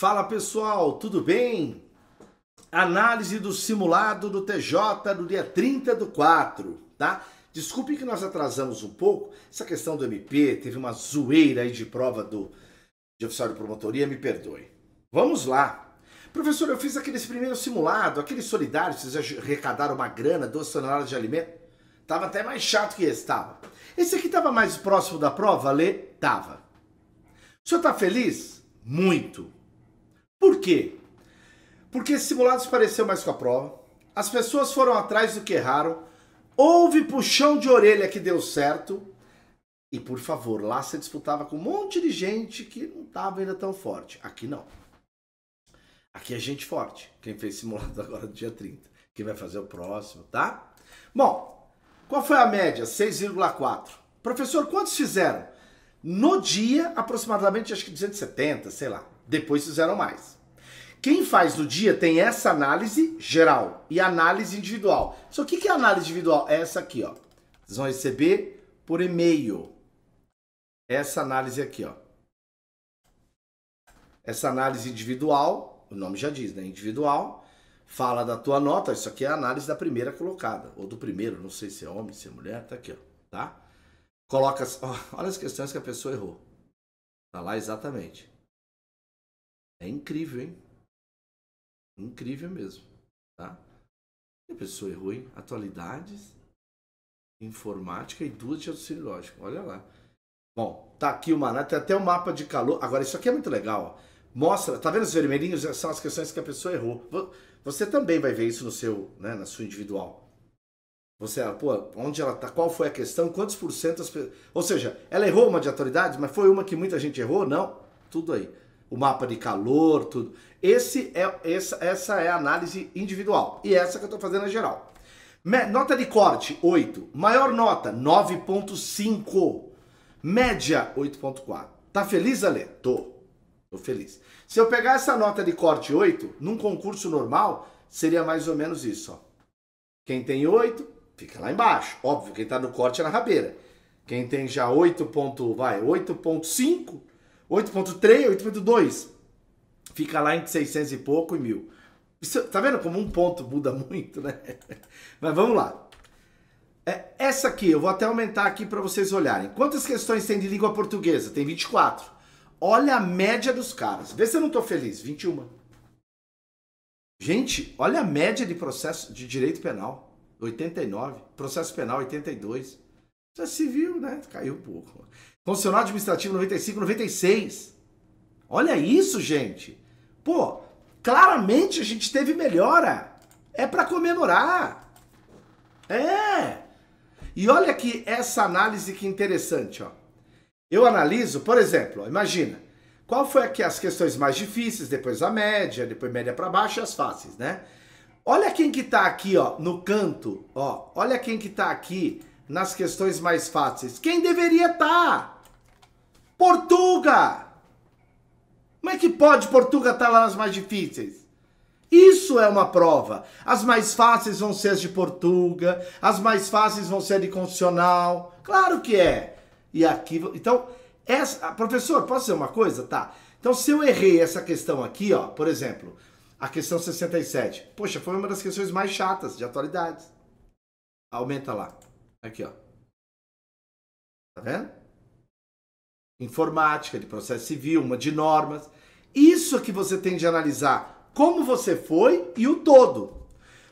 Fala pessoal, tudo bem? Análise do simulado do TJ do dia 30 do 4, tá? Desculpe que nós atrasamos um pouco. Essa questão do MP teve uma zoeira aí de prova do de oficial de promotoria, me perdoe. Vamos lá. Professor, eu fiz aquele primeiro simulado, aquele solidário, vocês arrecadaram uma grana, duas toneladas de alimento. Tava até mais chato que esse, tava. Esse aqui tava mais próximo da prova, Lê? Tava. O senhor tá feliz? Muito. Por quê? Porque esse simulado se pareceu mais com a prova, as pessoas foram atrás do que erraram, houve puxão de orelha que deu certo, e por favor, lá você disputava com um monte de gente que não estava ainda tão forte. Aqui não. Aqui é gente forte. Quem fez simulado agora no dia 30. Quem vai fazer o próximo, tá? Bom, qual foi a média? 6,4. Professor, quantos fizeram? No dia, aproximadamente, acho que 270, sei lá. Depois fizeram mais. Quem faz no dia tem essa análise geral e análise individual. Só que que é análise individual? É essa aqui, ó. Vocês vão receber por e-mail. Essa análise aqui, ó. Essa análise individual, o nome já diz, né? Individual. Fala da tua nota, isso aqui é a análise da primeira colocada, ou do primeiro, não sei se é homem, se é mulher, tá aqui, ó, tá? Coloca, ó, olha as questões que a pessoa errou. Tá lá exatamente. É incrível, hein? incrível mesmo, tá? E a pessoa errou em atualidades, informática e duas de auxílio Olha lá. Bom, tá aqui o maná, tem até o um mapa de calor. Agora, isso aqui é muito legal, ó. Mostra, tá vendo os vermelhinhos? É, são as questões que a pessoa errou. Você também vai ver isso no seu, né, na sua individual. Você, pô, onde ela tá, qual foi a questão, quantos por cento as pessoas... Ou seja, ela errou uma de atualidades, mas foi uma que muita gente errou? Não. Tudo aí o mapa de calor, tudo. Esse é, essa, essa é a análise individual. E essa que eu estou fazendo é geral. Nota de corte, 8. Maior nota, 9.5. Média, 8.4. Tá feliz, Ale? Tô. Tô feliz. Se eu pegar essa nota de corte 8, num concurso normal, seria mais ou menos isso. Ó. Quem tem 8, fica lá embaixo. Óbvio, quem tá no corte é na rabeira. Quem tem já 8. Ponto, vai, 8.5, 8.3, 8.2. Fica lá entre 600 e pouco e mil. Isso, tá vendo como um ponto muda muito, né? Mas vamos lá. É, essa aqui, eu vou até aumentar aqui para vocês olharem. Quantas questões tem de língua portuguesa? Tem 24. Olha a média dos caras. Vê se eu não tô feliz. 21. Gente, olha a média de processo de direito penal. 89. Processo penal, 82. Já se viu, né? Caiu um pouco. Funcionário administrativo 95, 96. Olha isso, gente. Pô, claramente a gente teve melhora. É para comemorar. É. E olha que essa análise que interessante, ó. Eu analiso, por exemplo, ó, imagina, qual foi aqui as questões mais difíceis, depois a média, depois média para baixo e as fáceis, né? Olha quem que tá aqui, ó, no canto, ó. Olha quem que tá aqui nas questões mais fáceis. Quem deveria estar? Tá? Portuga! Como é que pode Portuga estar tá lá nas mais difíceis? Isso é uma prova. As mais fáceis vão ser as de Portuga, as mais fáceis vão ser de constitucional. Claro que é. E aqui, então, essa, ah, professor, posso dizer uma coisa, tá? Então, se eu errei essa questão aqui, ó, por exemplo, a questão 67. Poxa, foi uma das questões mais chatas de atualidades. Aumenta lá. Aqui, ó. Tá vendo? Informática, de processo civil, uma de normas. Isso é que você tem de analisar. Como você foi e o todo.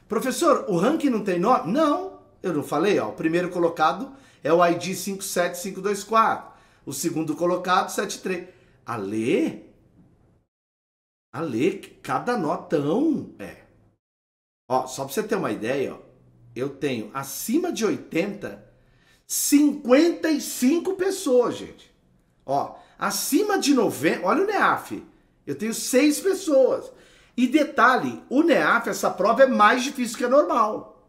Professor, o ranking não tem norma? Não, eu não falei, ó. O primeiro colocado é o ID 57524. O segundo colocado, 73. A ler? A ler cada notão. É. Ó, só pra você ter uma ideia, ó eu tenho acima de 80, 55 pessoas, gente. Ó, acima de 90, olha o NEAF, eu tenho 6 pessoas. E detalhe, o NEAF, essa prova é mais difícil que a normal.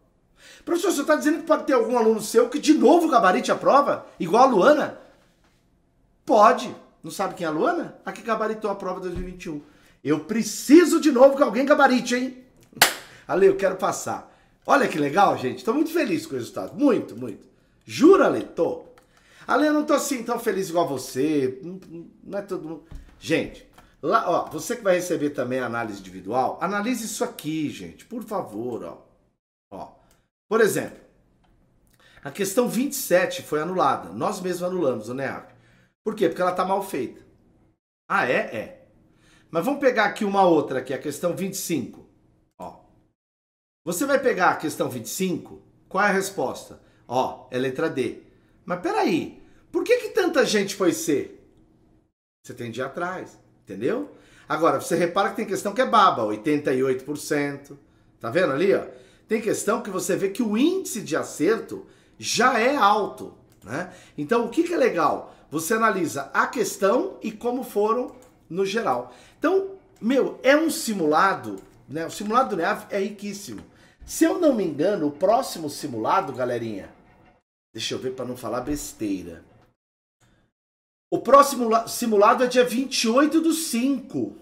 Professor, você está dizendo que pode ter algum aluno seu que de novo gabarite a prova, igual a Luana? Pode. Não sabe quem é a Luana? A que gabaritou a prova 2021. Eu preciso de novo que alguém gabarite, hein? Ale, eu quero passar. Olha que legal, gente. Estou muito feliz com o resultado. Muito, muito. Jura, Lê? Tô. Ale, ah, eu não tô assim tão feliz igual você. Não é todo mundo. Gente, lá, ó, você que vai receber também a análise individual, analise isso aqui, gente, por favor, ó. ó. Por exemplo, a questão 27 foi anulada. Nós mesmos anulamos, o né, NEAP. Por quê? Porque ela tá mal feita. Ah, é? É. Mas vamos pegar aqui uma outra, que é a questão 25. Você vai pegar a questão 25? Qual é a resposta? Ó, é letra D. Mas peraí, por que, que tanta gente foi C? Você tem de atrás, entendeu? Agora, você repara que tem questão que é baba, 88%. Tá vendo ali, ó? Tem questão que você vê que o índice de acerto já é alto, né? Então, o que, que é legal? Você analisa a questão e como foram no geral. Então, meu, é um simulado né? O simulado do NEAF é riquíssimo. Se eu não me engano, o próximo simulado, galerinha, deixa eu ver para não falar besteira. O próximo simulado é dia 28 do 5.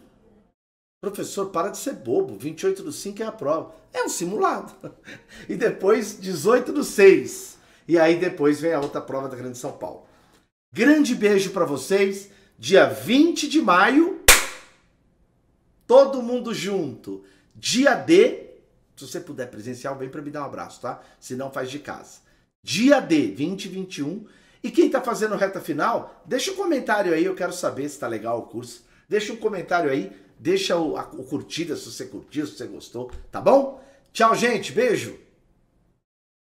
Professor, para de ser bobo. 28 do 5 é a prova. É um simulado. E depois 18 do 6. E aí depois vem a outra prova da Grande São Paulo. Grande beijo para vocês. Dia 20 de maio. Todo mundo junto. Dia D, se você puder presencial, vem para me dar um abraço, tá? Se não, faz de casa. Dia D, 2021. E quem está fazendo reta final, deixa um comentário aí, eu quero saber se está legal o curso. Deixa um comentário aí, deixa o, a, o curtida se você curtiu, se você gostou, tá bom? Tchau, gente, beijo!